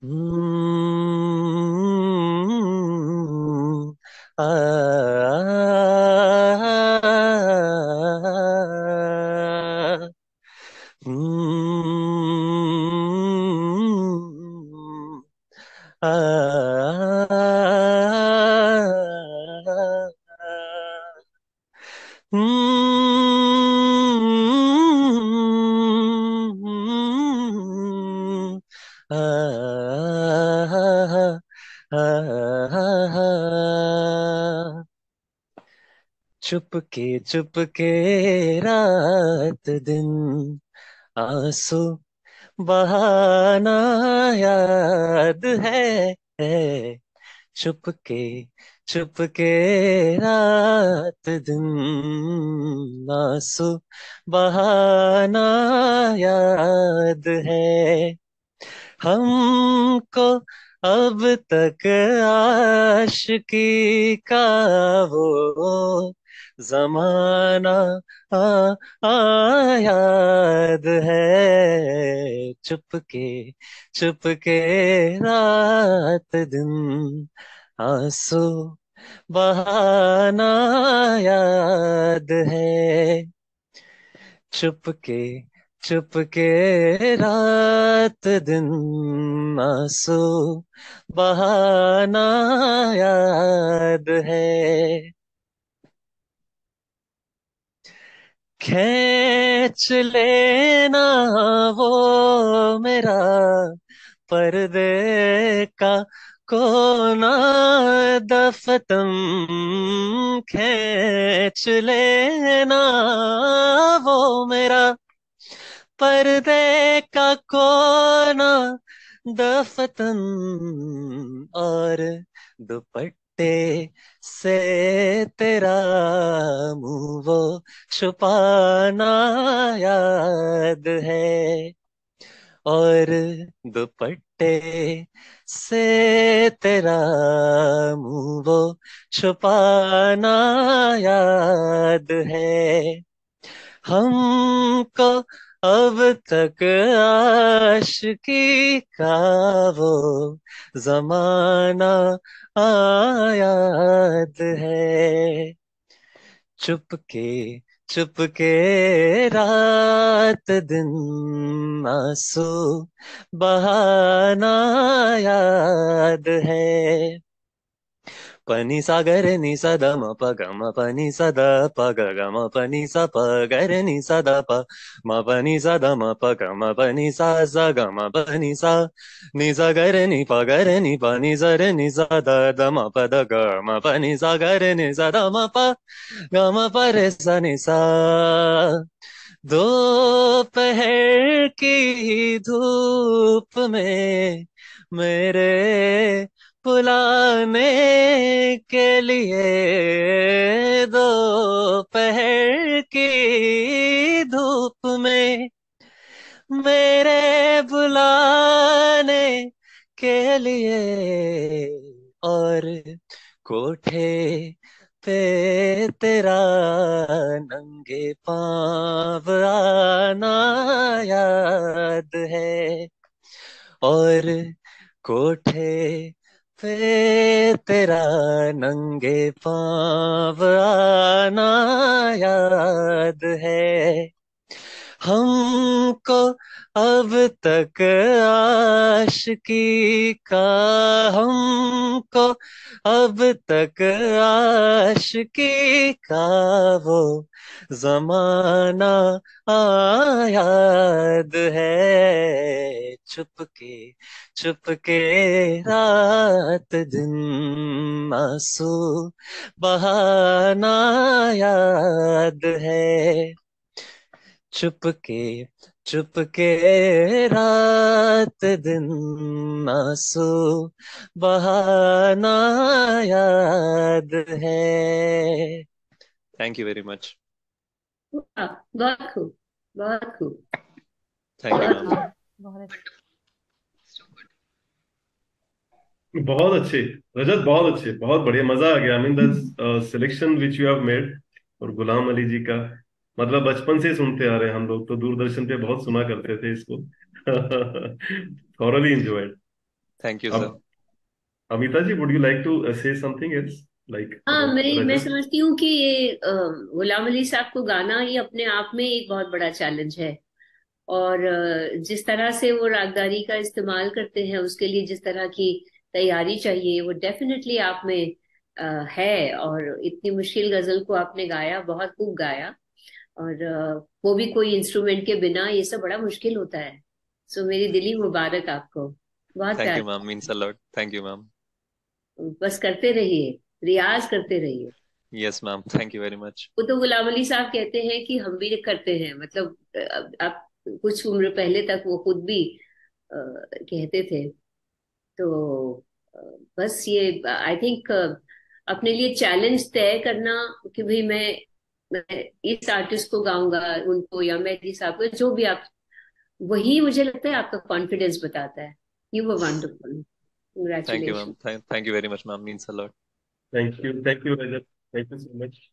Mm-hmm. Ah, mm-hmm. Ah. चुपके चुपके रात दिन आंसू बहाना याद है चुपके चुपके रात दिन आंसू बहाना याद है हमको अब तक आशिकी का वो जमाना आ, आ याद है चुपके चुपके रात दिन आंसू बहाना याद है चुपके चुपके रात दिन आंसू बहाना याद है खेच लेना वो मेरा पर्दे का कोना दफतम खेच लेना वो मेरा पर्दे का कोना दफतन और दुपट्टा बेटे से तेरा मुंह वो छुपाना याद है और दुपट्टे से तेरा मुंह वो छुपाना याद है हमको अब तक आश की का वो जमाना आयाद है चुपके चुपके रात दिन आंसू बहाना याद है పని సగర ని సద మ పగ మ పని సద పగ గ మ పని స పగర ని సద ప మ పని సద మ పగ మ పని స స గ మ పని స ని సగర ని పగర ని పని సర ని సద ద మ పద గ మ పని సగర ని సద మ ప గ మ పర స ని స दोपहर की धूप में मेरे बुलाने के लिए दो पहर की धूप में मेरे बुलाने के लिए और कोठे पे तेरा नंगे पाँव आना याद है और कोठे पे तेरा नंगे पाव आना याद है हमको अब तक आशिकी का हमको अब तक आशिकी का वो जमाना आयाद है छुपके छुपके रात दिन आंसू बहाना याद है छुपके चुपके रात दिन आंसू बहाना याद है थैंक यू वेरी मच बहुत खूब बहुत खूब थैंक यू बहुत बहुत अच्छे रजत बहुत अच्छे बहुत बढ़िया मजा आ गया I mean selection which you have made और गुलाम अली जी का मतलब बचपन से सुनते आ रहे हैं हम लोग तो दूरदर्शन पे बहुत सुना करते थे इसको thoroughly enjoyed thank you sir Amita ji would you like to say something else like हां मैं मैं समझती हूं कि ये गुलाम अली साहब को गाना ये अपने आप में एक बहुत बड़ा चैलेंज है और जिस तरह से वो रागदारी का इस्तेमाल करते हैं उसके लिए जिस तरह की तैयारी चाहिए वो डेफिनेटली आप में आ, है और इतनी मुश्किल गजल को आपने गाया बहुत खूब गाया और आ, वो भी कोई इंस्ट्रूमेंट के बिना ये सब बड़ा मुश्किल होता है सो so, मेरी दिली मुबारक आपको बहुत thank you ma'am means uh thank you ma'am बस करते रहिए रियाज करते रहिए yes ma'am thank you very much वो तो गुलाम अली साहब कहते हैं कि हम भी करते हैं मतलब आप कुछ उम्र पहले तक वो खुद भी आ, कहते थे तो बस ये आई थिंक अपने लिए चैलेंज तय करना कि भाई मैं मैं इस आर्टिस्ट को गाऊंगा उनको या मैं जिस आपको जो भी आप वही मुझे लगता है आपका कॉन्फिडेंस बताता है you were wonderful Thank you, ma'am. Thank, thank you very much, ma'am. Means a lot. Thank you. Thank you, Rajat. Thank you so much.